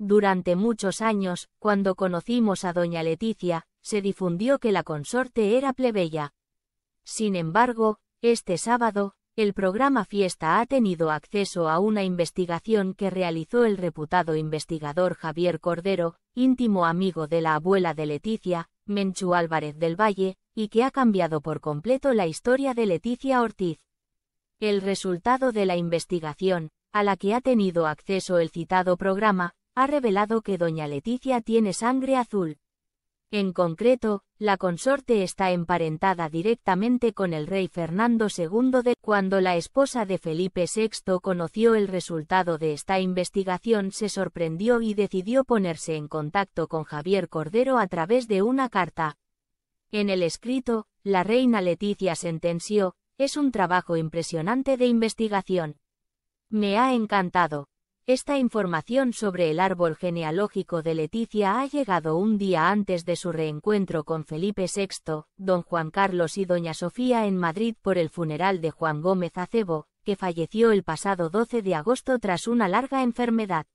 Durante muchos años, cuando conocimos a doña Leticia, se difundió que la consorte era plebeya. Sin embargo, este sábado, el programa Fiesta ha tenido acceso a una investigación que realizó el reputado investigador Javier Cordero, íntimo amigo de la abuela de Leticia, Menchu Álvarez del Valle, y que ha cambiado por completo la historia de Leticia Ortiz. El resultado de la investigación, a la que ha tenido acceso el citado programa, ha revelado que doña Leticia tiene sangre azul. En concreto, la consorte está emparentada directamente con el rey Fernando II de cuando la esposa de Felipe VI conoció el resultado de esta investigación se sorprendió y decidió ponerse en contacto con Javier Cordero a través de una carta. En el escrito, la reina Leticia sentenció, es un trabajo impresionante de investigación. Me ha encantado. Esta información sobre el árbol genealógico de Leticia ha llegado un día antes de su reencuentro con Felipe VI, don Juan Carlos y doña Sofía en Madrid por el funeral de Juan Gómez Acebo, que falleció el pasado 12 de agosto tras una larga enfermedad.